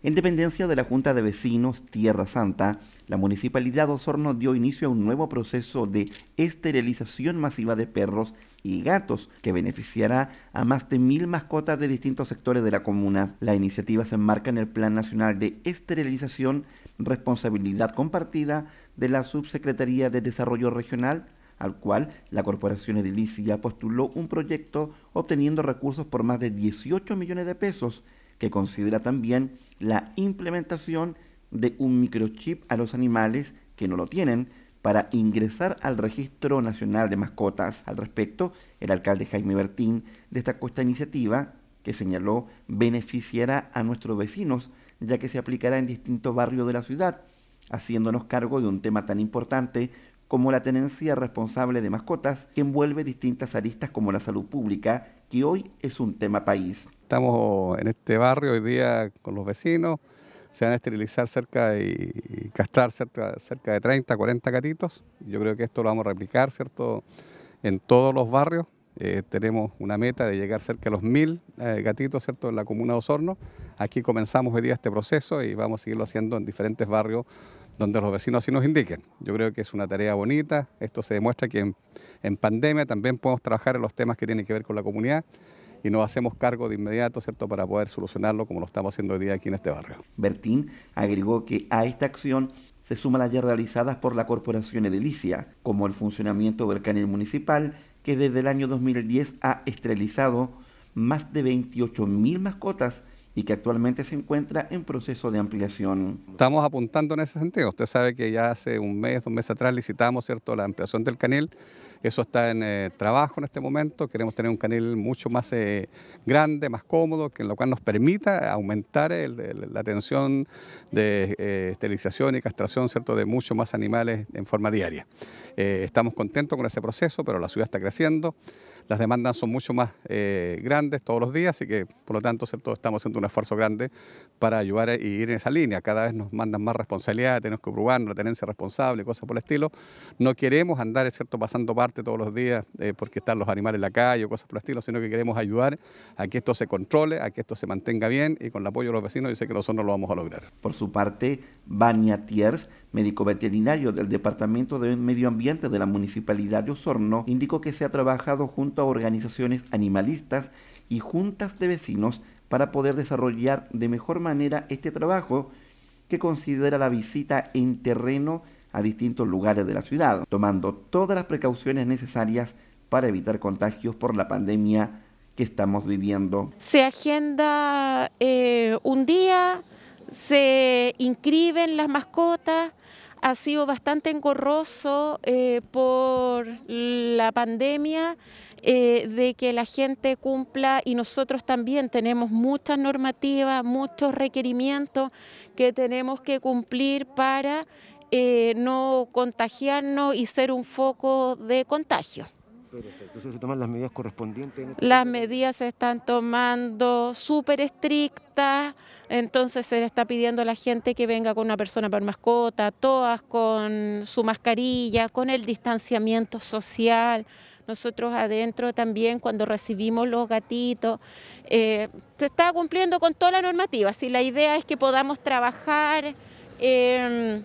En dependencia de la Junta de Vecinos Tierra Santa, la Municipalidad Osorno dio inicio a un nuevo proceso de esterilización masiva de perros y gatos que beneficiará a más de mil mascotas de distintos sectores de la comuna. La iniciativa se enmarca en el Plan Nacional de Esterilización, responsabilidad compartida de la Subsecretaría de Desarrollo Regional al cual la Corporación Edilicia postuló un proyecto obteniendo recursos por más de 18 millones de pesos que considera también la implementación de un microchip a los animales que no lo tienen para ingresar al Registro Nacional de Mascotas. Al respecto, el alcalde Jaime Bertín destacó esta iniciativa que señaló beneficiará a nuestros vecinos ya que se aplicará en distintos barrios de la ciudad, haciéndonos cargo de un tema tan importante como la tenencia responsable de mascotas que envuelve distintas aristas como la salud pública, que hoy es un tema país estamos en este barrio hoy día con los vecinos. Se van a esterilizar cerca y, castrar cerca, de 30, 40 gatitos. Yo creo que esto lo vamos a replicar, ¿cierto? En todos los barrios. Eh, tenemos una meta de llegar cerca a los mil eh, gatitos, ¿cierto? En la comuna de Osorno. Aquí comenzamos hoy día este proceso y vamos a seguirlo haciendo en diferentes barrios donde los vecinos así nos indiquen. Yo creo que es una tarea bonita, esto se demuestra que en, en, pandemia también podemos trabajar en los temas que tienen que ver con la comunidad y nos hacemos cargo de inmediato, ¿cierto?, para poder solucionarlo como lo estamos haciendo hoy día aquí en este barrio. Bertín agregó que a esta acción se suman las ya realizadas por la Corporación Edilicia, como el funcionamiento del canal municipal, que desde el año 2010 ha esterilizado más de 28.000 mascotas y que actualmente se encuentra en proceso de ampliación. Estamos apuntando en ese sentido. Usted sabe que ya hace un mes, dos meses atrás licitamos ¿cierto? la ampliación del canil. Eso está en eh, trabajo en este momento. Queremos tener un canil mucho más eh, grande, más cómodo, que en lo cual nos permita aumentar la atención de eh, esterilización y castración ¿cierto? de muchos más animales en forma diaria. estamos contentos con ese proceso, pero la ciudad está creciendo. Las demandas son mucho más grandes todos los días, así que por lo tanto ¿cierto? estamos haciendo una esfuerzo grande para ayudar y ir en esa línea. Cada vez nos mandan más responsabilidad, tenemos que probarnos, tenencia responsable, cosas por el estilo. No queremos andar, es cierto, pasando parte todos los días eh, porque están los animales en la calle o cosas por el estilo, sino que queremos ayudar a que esto se controle, a que esto se mantenga bien y con el apoyo de los vecinos yo sé que nosotros lo vamos a lograr. Por su parte, ...Bania Tiers, médico veterinario del Departamento de Medio Ambiente de la Municipalidad de Osorno, indicó que se ha trabajado junto a organizaciones animalistas y juntas de vecinos para poder desarrollar de mejor manera este trabajo que considera la visita en terreno a distintos lugares de la ciudad, tomando todas las precauciones necesarias para evitar contagios por la pandemia que estamos viviendo. Se agenda eh, un día, se inscriben las mascotas, ha sido bastante engorroso eh, por la pandemia, eh, de que la gente cumpla y nosotros también tenemos muchas normativas, muchos requerimientos que tenemos que cumplir para eh, no contagiarnos y ser un foco de contagio. Entonces se toman las medidas correspondientes. Este las medidas se están tomando súper estrictas, entonces se le está pidiendo a la gente que venga con una persona por mascota, todas con su mascarilla, con el distanciamiento social. Nosotros adentro también cuando recibimos los gatitos, eh, se está cumpliendo con toda la normativa. Si la idea es que podamos trabajar... Em,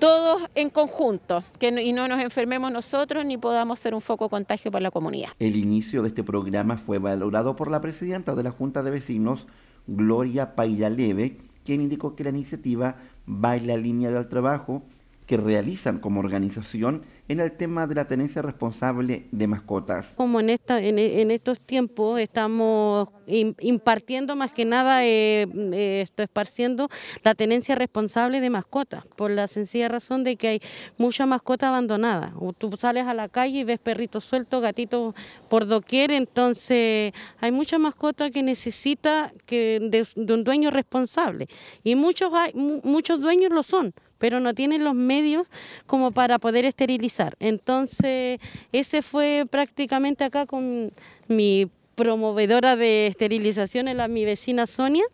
todos en conjunto, que y no nos enfermemos nosotros ni podamos ser un foco contagio para la comunidad. El inicio de este programa fue valorado por la presidenta de la Junta de Vecinos, Gloria Payaleve, quien indicó que la iniciativa va en la línea del trabajo que realizan como organización ...en el tema de la tenencia responsable de mascotas. Como en, esta, en, estos tiempos estamos impartiendo más que nada, eh, eh, esparciendo la tenencia responsable de mascotas, por la sencilla razón de que hay mucha mascota abandonada. tú sales a la calle y ves perritos sueltos, gatitos por doquier, entonces hay mucha mascota que necesita que, de, un dueño responsable y muchos, hay, muchos dueños lo son, pero no tienen los medios como para poder esterilizar entonces, ese fue prácticamente acá con mi promovedora de esterilización, la, mi vecina Sonia,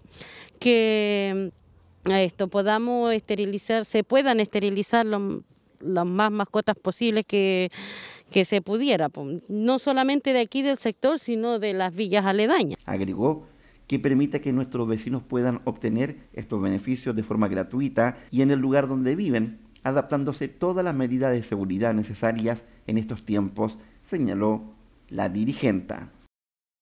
que mm, esto podamos esterilizar, se puedan esterilizar las más mascotas posibles que, que se pudiera, no solamente de aquí del sector, sino de las villas aledañas. Agregó que permita que nuestros vecinos puedan obtener estos beneficios de forma gratuita y en el lugar donde viven, adaptándose todas las medidas de seguridad necesarias en estos tiempos, señaló la dirigenta.